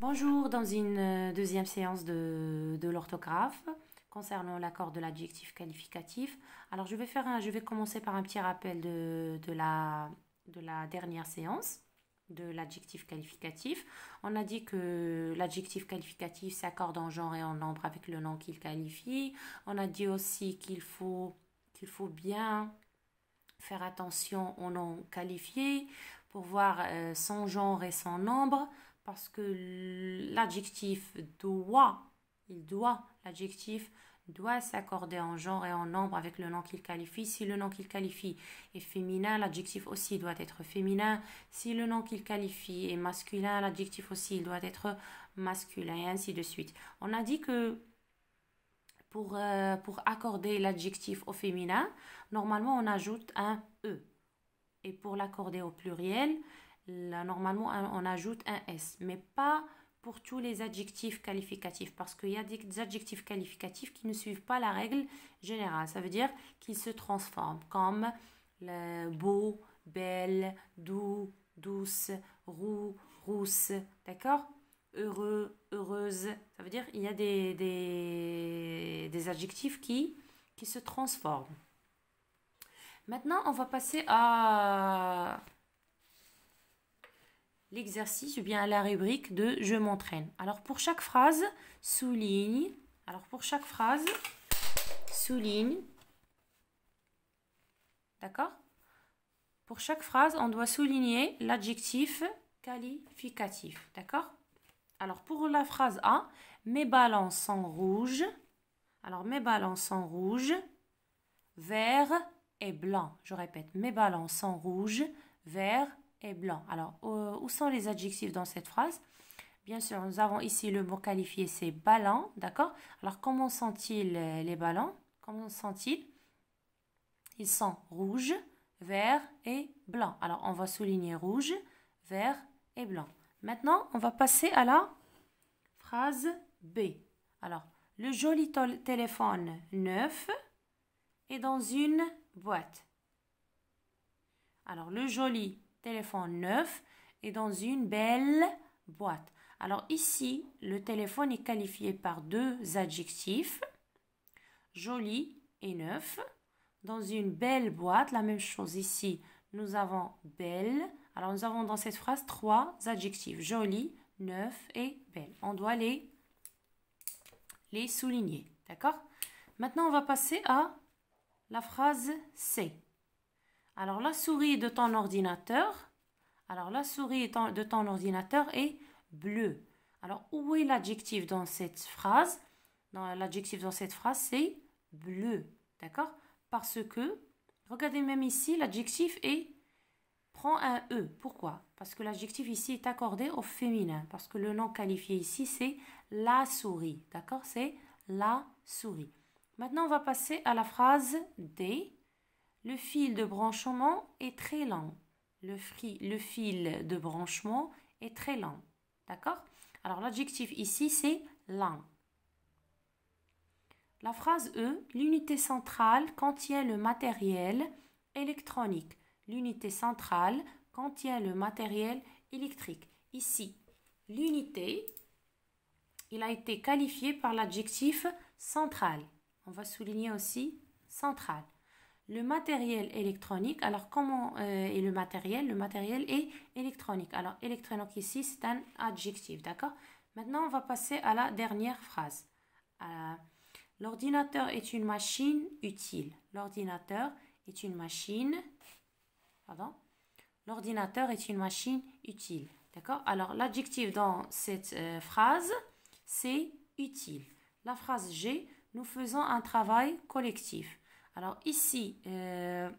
Bonjour, dans une euh, deuxième séance de, l'orthographe concernant l'accord de l'adjectif qualificatif. Alors je vais, faire je vais commencer par un petit rappel de, de, la, dernière séance de l'adjectif qualificatif. On a dit que l'adjectif qualificatif s'accorde en genre et en nombre avec le nom qu'il qualifie. On a dit aussi qu'il faut, qu'il faut bien faire attention au nom qualifié pour voir euh, son genre et son nombre parce que l'adjectif doit, il doit, l'adjectif doit s'accorder en genre et en nombre avec le nom qu'il qualifie. Si le nom qu'il qualifie est féminin, l'adjectif aussi doit être féminin. Si le nom qu'il qualifie est masculin, l'adjectif aussi il doit être masculin et ainsi de suite. On a dit que pour, euh, pour accorder l'adjectif au féminin, normalement on ajoute un E. Et pour l'accorder au pluriel, là, normalement, on ajoute un S, mais pas pour tous les adjectifs qualificatifs, parce qu'il y a des adjectifs qualificatifs qui ne suivent pas la règle générale. Ça veut dire qu'ils se transforment, comme le beau, belle, doux, douce, roux, rousse, d'accord Heureux, heureuse. Ça veut dire qu'il y a des, des, des, adjectifs qui, qui se transforment. Maintenant, on va passer à l'exercice ou bien la rubrique de je m'entraîne. Alors pour chaque phrase, souligne. Alors pour chaque phrase, souligne. D'accord Pour chaque phrase, on doit souligner l'adjectif qualificatif. D'accord Alors pour la phrase A, mes balances. sont rouges. Alors mes balances sont rouges, verts et blancs. Je répète, mes balances sont rouges, verts blanc. Alors, où sont les adjectifs dans cette phrase Bien sûr, nous avons ici le mot qualifié, c'est ballon, d'accord Alors, comment sont-ils les ballons Comment sont-ils Ils sont rouges, verts et blancs Alors, on va souligner rouge, vert et blanc. Maintenant, on va passer à la phrase B. Alors, le joli téléphone neuf est dans une boîte. Alors, le joli téléphone neuf et dans une belle boîte. Alors ici, le téléphone est qualifié par deux adjectifs, joli et neuf. Dans une belle boîte, la même chose ici, nous avons belle. Alors nous avons dans cette phrase trois adjectifs, joli, neuf et belle. On doit les, les souligner, d'accord Maintenant, on va passer à la phrase C. Alors la souris de ton ordinateur, alors la souris de ton ordinateur est bleue. Alors où est l'adjectif dans cette phrase L'adjectif dans cette phrase c'est bleu, d'accord Parce que, regardez même ici, l'adjectif est prend un E. Pourquoi Parce que l'adjectif ici est accordé au féminin. Parce que le nom qualifié ici, c'est la souris. D'accord C'est la souris. Maintenant, on va passer à la phrase des le fil de branchement est très lent. Le, fil de branchement est très lent. D'accord Alors l'adjectif ici, c'est lent. La phrase E, l'unité centrale contient le matériel électronique. L'unité centrale contient le matériel électrique. Ici, l'unité, il a été qualifié par l'adjectif central. On va souligner aussi central le matériel électronique. Alors, comment euh, est le matériel Le matériel est électronique. Alors, électronique ici, c'est un adjectif, d'accord Maintenant, on va passer à la dernière phrase. Euh, l'ordinateur est une machine utile. L'ordinateur est une machine... Pardon L'ordinateur est une machine utile. D'accord Alors, l'adjectif dans cette euh, phrase, c'est utile. La phrase G, nous faisons un travail collectif. Alors ici, euh,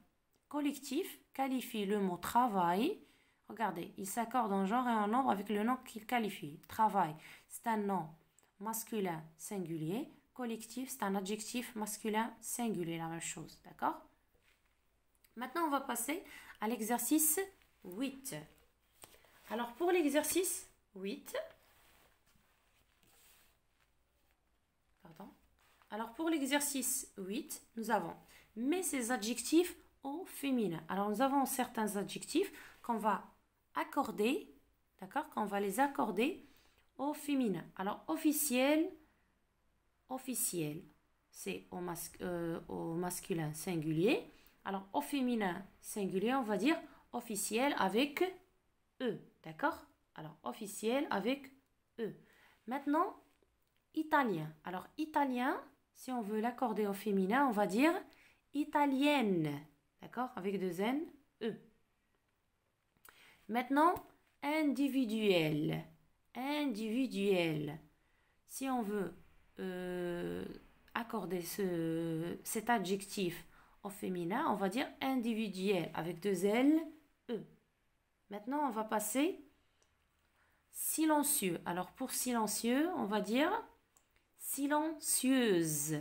collectif qualifie le mot travail. Regardez, il s'accorde en genre et en nombre avec le nom qu'il qualifie. Travail, c'est un nom masculin singulier. Collectif, c'est un adjectif masculin singulier, la même chose. D'accord Maintenant, on va passer à l'exercice 8. Alors, pour l'exercice 8, Alors pour l'exercice 8, nous avons mais ces adjectifs au féminin. Alors nous avons certains adjectifs qu'on va accorder, d'accord, qu'on va les accorder au féminin. Alors officiel, officiel, c'est au, euh, au masculin singulier. Alors au féminin singulier, on va dire officiel avec e, d'accord Alors officiel avec e. Maintenant, italien. Alors italien, si on veut l'accorder au féminin, on va dire italienne. D'accord Avec deux N, E. Maintenant, individuel. Individuel. Si on veut euh, accorder ce, cet adjectif au féminin, on va dire individuel avec deux L, E. Maintenant, on va passer silencieux. Alors, pour silencieux, on va dire silencieuse.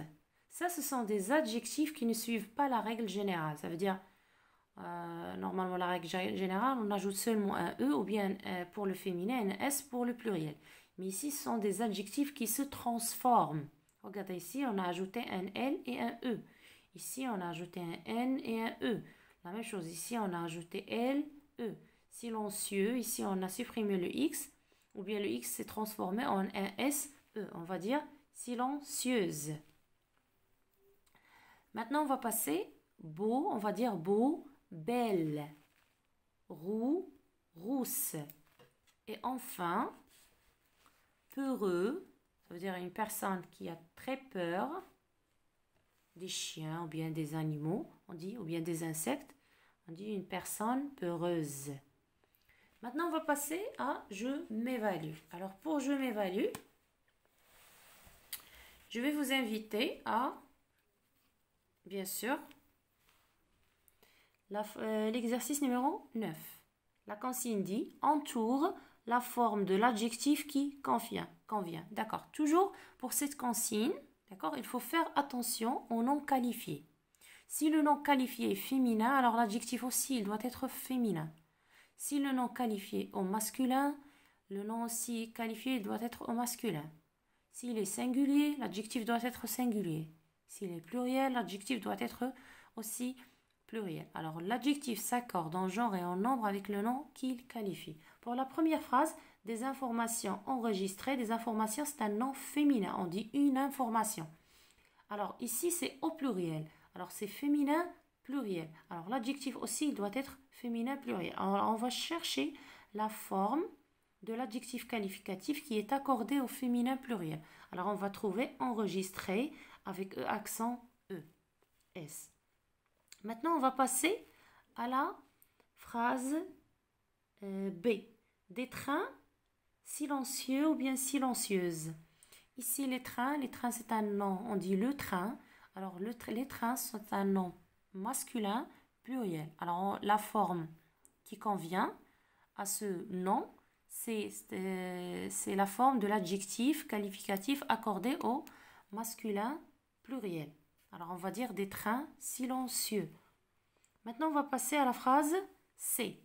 Ça, ce sont des adjectifs qui ne suivent pas la règle générale. Ça veut dire, euh, normalement, la règle générale, on ajoute seulement un E ou bien euh, pour le féminin, un S pour le pluriel. Mais ici, ce sont des adjectifs qui se transforment. Regardez ici, on a ajouté un L et un E. Ici, on a ajouté un N et un E. La même chose ici, on a ajouté L, E. Silencieux, ici, on a supprimé le X, ou bien le X s'est transformé en un S, E. On va dire silencieuse. Maintenant, on va passer beau, on va dire beau, belle, roux, rousse. Et enfin, peureux, ça veut dire une personne qui a très peur des chiens ou bien des animaux, on dit, ou bien des insectes, on dit une personne peureuse. Maintenant, on va passer à je m'évalue. Alors, pour je m'évalue, je vais vous inviter à, bien sûr, euh, l'exercice numéro 9. La consigne dit entoure la forme de l'adjectif qui convient. convient. D'accord. Toujours pour cette consigne, d'accord, il faut faire attention au nom qualifié. Si le nom qualifié est féminin, alors l'adjectif aussi, doit être féminin. Si le nom qualifié est au masculin, le nom aussi qualifié doit être au masculin. S'il est singulier, l'adjectif doit être singulier. S'il est pluriel, l'adjectif doit être aussi pluriel. Alors l'adjectif s'accorde en genre et en nombre avec le nom qu'il qualifie. Pour la première phrase, des informations enregistrées, des informations, c'est un nom féminin. On dit une information. Alors ici, c'est au pluriel. Alors c'est féminin pluriel. Alors l'adjectif aussi, il doit être féminin pluriel. Alors on va chercher la forme de l'adjectif qualificatif qui est accordé au féminin pluriel. Alors on va trouver enregistré avec e accent E, S. Maintenant on va passer à la phrase euh, B. Des trains silencieux ou bien silencieuses. Ici les trains, les trains c'est un nom, on dit le train. Alors les trains sont un nom masculin pluriel. Alors la forme qui convient à ce nom, c'est la forme de l'adjectif qualificatif accordé au masculin pluriel. Alors on va dire des trains silencieux. Maintenant on va passer à la phrase C.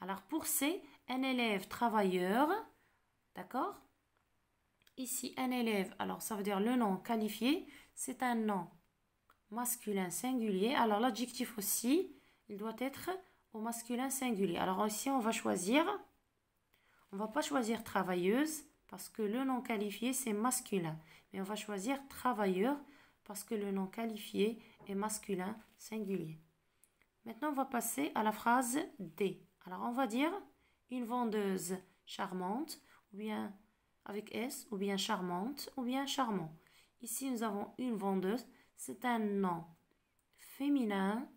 Alors pour C, un élève travailleur, d'accord Ici, un élève, alors ça veut dire le nom qualifié, c'est un nom masculin singulier. Alors l'adjectif aussi, il doit être au masculin singulier. Alors ici, on va choisir on va pas choisir travailleuse parce que le nom qualifié, c'est masculin. Mais on va choisir travailleur parce que le nom qualifié est masculin singulier. Maintenant, on va passer à la phrase D. Alors, on va dire une vendeuse charmante, ou bien avec S, ou bien charmante, ou bien charmant. Ici, nous avons une vendeuse. C'est un nom féminin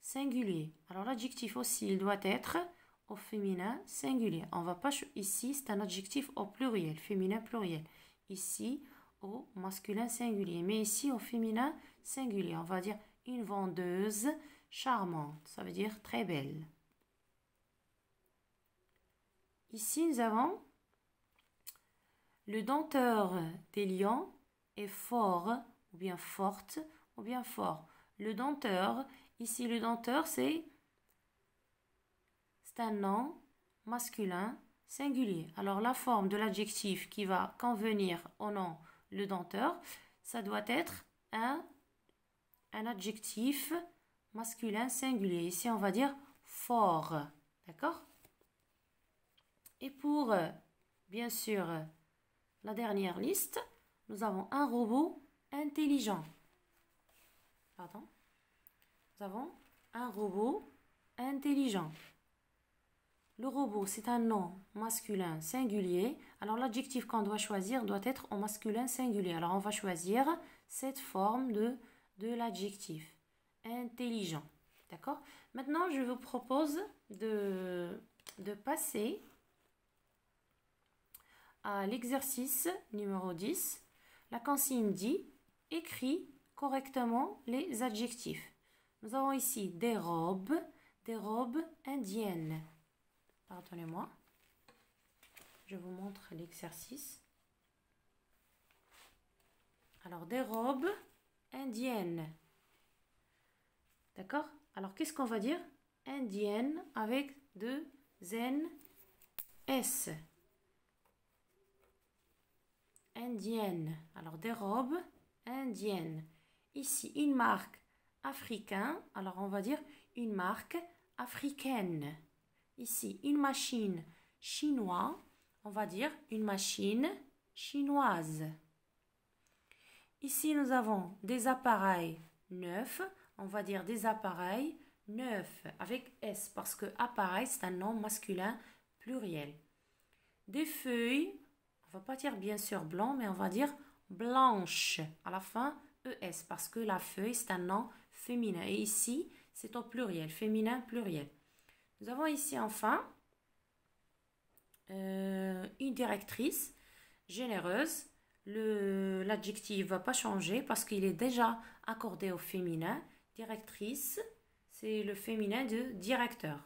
singulier. Alors, l'adjectif aussi, il doit être féminin singulier. On va pas ici, c'est un adjectif au pluriel, féminin pluriel. Ici, au masculin singulier, mais ici au féminin singulier. On va dire une vendeuse charmante, ça veut dire très belle. Ici, nous avons le denteur des lions est fort, ou bien forte, ou bien fort. Le denteur, ici le denteur, c'est c'est un nom masculin singulier. Alors la forme de l'adjectif qui va convenir au nom le denteur, ça doit être un, un adjectif masculin singulier. Ici, on va dire fort. D'accord Et pour, euh, bien sûr, euh, la dernière liste, nous avons un robot intelligent. Pardon Nous avons un robot intelligent. Le robot, c'est un nom masculin singulier. Alors l'adjectif qu'on doit choisir doit être au masculin singulier. Alors on va choisir cette forme de, l'adjectif intelligent. D'accord Maintenant, je vous propose de, de passer à l'exercice numéro 10. La consigne dit écris correctement les adjectifs. Nous avons ici des robes, des robes indiennes attendez moi Je vous montre l'exercice. Alors, des robes indiennes. D'accord Alors, qu'est-ce qu'on va dire Indienne avec deux N S. Indienne. Alors, des robes indiennes. Ici, une marque africain. Alors, on va dire une marque africaine ici une machine chinoise, on va dire une machine chinoise. Ici, nous avons des appareils neufs, on va dire des appareils neufs avec S parce que appareil c'est un nom masculin pluriel. Des feuilles, on va pas dire bien sûr blanc, mais on va dire blanche à la fin ES parce que la feuille c'est un nom féminin et ici c'est au pluriel, féminin pluriel. Nous avons ici enfin euh, une directrice généreuse. L'adjectif va pas changer parce qu'il est déjà accordé au féminin. Directrice, c'est le féminin de directeur.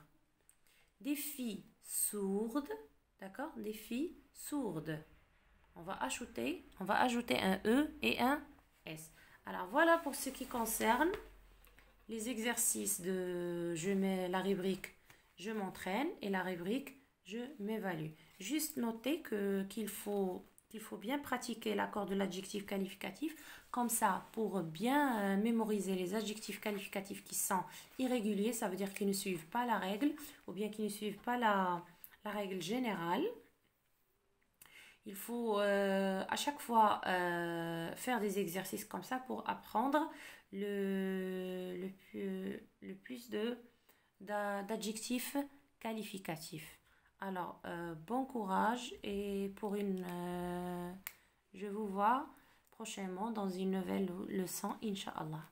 Des filles sourdes, d'accord Des filles sourdes. On va ajouter, on va ajouter un E et un S. Alors voilà pour ce qui concerne les exercices de, je mets la rubrique je m'entraîne et la rubrique je m'évalue. Juste noter que qu'il faut qu'il faut bien pratiquer l'accord de l'adjectif qualificatif comme ça pour bien euh, mémoriser les adjectifs qualificatifs qui sont irréguliers, ça veut dire qu'ils ne suivent pas la règle ou bien qu'ils ne suivent pas la, règle générale. Il faut euh, à chaque fois euh, faire des exercices comme ça pour apprendre le, le, le plus de d'adjectifs qualificatifs. Alors, euh, bon courage et pour une... Euh, je vous vois prochainement dans une nouvelle leçon, inshallah.